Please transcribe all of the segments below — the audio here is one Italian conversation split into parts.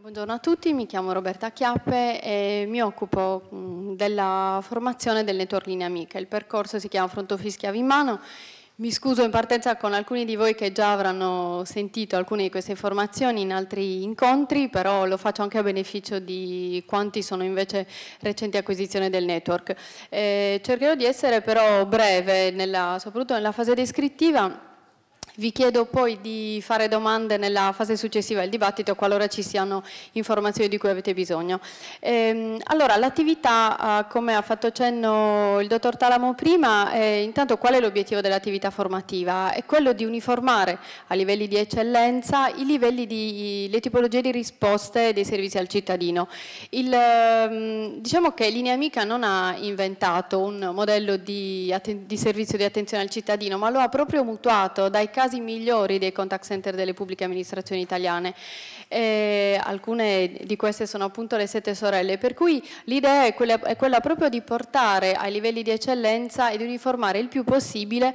Buongiorno a tutti, mi chiamo Roberta Chiappe e mi occupo della formazione delle torline amiche. Il percorso si chiama Fronto Fischiavi in mano. Mi scuso in partenza con alcuni di voi che già avranno sentito alcune di queste informazioni in altri incontri, però lo faccio anche a beneficio di quanti sono invece recenti acquisizioni del network. Eh, cercherò di essere però breve, nella, soprattutto nella fase descrittiva, vi chiedo poi di fare domande nella fase successiva del dibattito qualora ci siano informazioni di cui avete bisogno. Ehm, allora, l'attività, ah, come ha fatto cenno il dottor Talamo prima, eh, intanto qual è l'obiettivo dell'attività formativa? È quello di uniformare a livelli di eccellenza i livelli di, le tipologie di risposte dei servizi al cittadino. Il, ehm, diciamo che Linea Amica non ha inventato un modello di, di servizio di attenzione al cittadino, ma lo ha proprio mutuato dai casi casi migliori dei contact center delle pubbliche amministrazioni italiane. E eh, alcune di queste sono appunto le sette sorelle, per cui l'idea è, è quella proprio di portare ai livelli di eccellenza e di uniformare il più possibile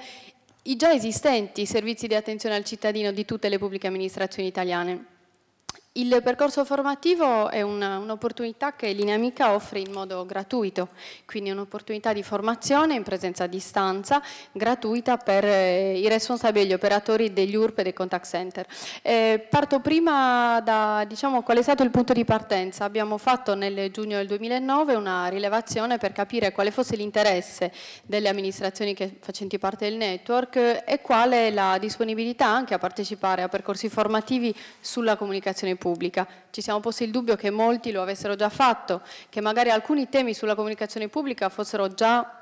i già esistenti servizi di attenzione al cittadino di tutte le pubbliche amministrazioni italiane. Il percorso formativo è un'opportunità che l'Inamica offre in modo gratuito, quindi un'opportunità di formazione in presenza a distanza, gratuita per eh, i responsabili e gli operatori degli URP e dei contact center. Eh, parto prima da diciamo, qual è stato il punto di partenza. Abbiamo fatto nel giugno del 2009 una rilevazione per capire quale fosse l'interesse delle amministrazioni che facenti parte del network e quale la disponibilità anche a partecipare a percorsi formativi sulla comunicazione pubblica pubblica. Ci siamo posti il dubbio che molti lo avessero già fatto, che magari alcuni temi sulla comunicazione pubblica fossero già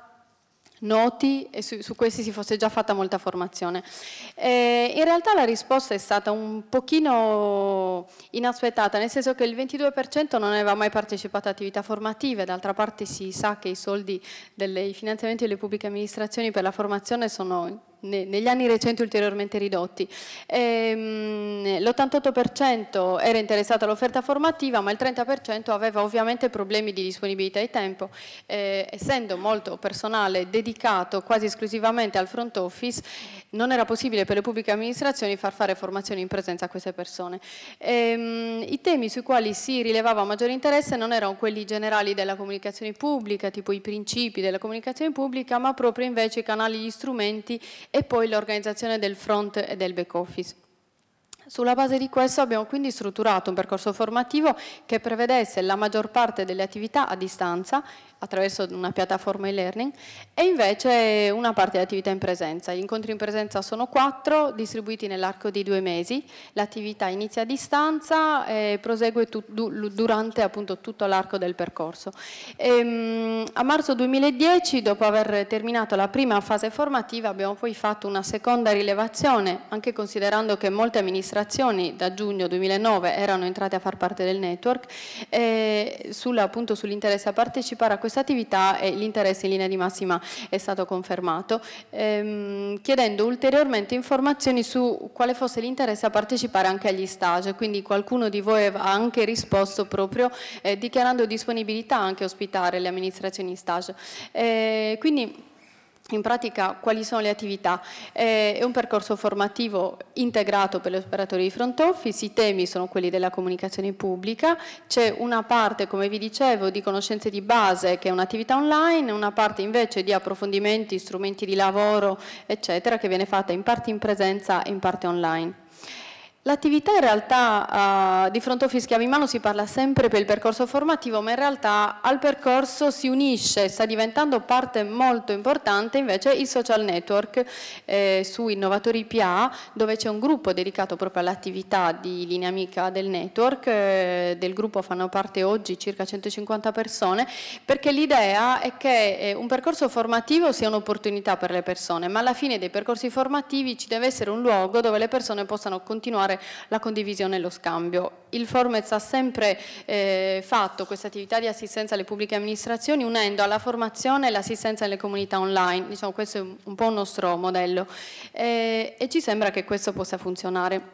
noti e su, su, questi si fosse già fatta molta formazione. Eh, in realtà la risposta è stata un pochino inaspettata, nel senso che il 22% non aveva mai partecipato a attività formative, d'altra parte si sa che i soldi dei finanziamenti delle pubbliche amministrazioni per la formazione sono negli anni recenti ulteriormente ridotti. Ehm, L'88% era interessato all'offerta formativa, ma il 30% aveva ovviamente problemi di disponibilità di tempo. Eh, essendo molto personale dedicato quasi esclusivamente al front office, non era possibile per le pubbliche amministrazioni far fare formazioni in presenza a queste persone. Ehm, I temi sui quali si rilevava maggiore interesse non erano quelli generali della comunicazione pubblica, tipo i principi della comunicazione pubblica, ma proprio invece i canali, gli strumenti e poi l'organizzazione del front e del back office. Sulla base di questo abbiamo quindi strutturato un percorso formativo che prevedesse la maggior parte delle attività a distanza attraverso una piattaforma e-learning e invece una parte di attività in presenza. Gli incontri in presenza sono quattro, distribuiti nell'arco di due mesi. L'attività inizia a distanza e prosegue durante appunto tutto l'arco del percorso. E, ehm, a marzo 2010, dopo aver terminato la prima fase formativa, abbiamo poi fatto una seconda rilevazione, anche considerando che molte amministrazioni amministrazioni da giugno 2009 erano entrate a far parte del network, eh, sull'interesse a partecipare a questa attività e l'interesse in linea di massima è stato confermato, ehm, chiedendo ulteriormente informazioni su quale fosse l'interesse a partecipare anche agli stage, quindi qualcuno di voi ha anche risposto proprio eh, dichiarando disponibilità anche a ospitare le amministrazioni in stage. Eh, quindi in pratica quali sono le attività? Eh, è un percorso formativo integrato per gli operatori di front office, i temi sono quelli della comunicazione pubblica, c'è una parte come vi dicevo di conoscenze di base che è un'attività online, una parte invece di approfondimenti, strumenti di lavoro eccetera che viene fatta in parte in presenza e in parte online. L'attività in realtà uh, di front office chiave in mano si parla sempre per il percorso formativo, ma in realtà al percorso si unisce, sta diventando parte molto importante invece il social network eh, su Innovatori PA, dove c'è un gruppo dedicato proprio all'attività di linea amica del network, eh, del gruppo fanno parte oggi circa 150 persone, perché l'idea è che eh, un percorso formativo sia un'opportunità per le persone, ma alla fine dei percorsi formativi ci deve essere un luogo dove le persone possano continuare promuovere la condivisione e lo scambio. Il Formez ha sempre eh, fatto questa attività di assistenza alle pubbliche amministrazioni unendo alla formazione l'assistenza alle comunità online, diciamo, questo è un po' il nostro modello eh, e ci sembra che questo possa funzionare.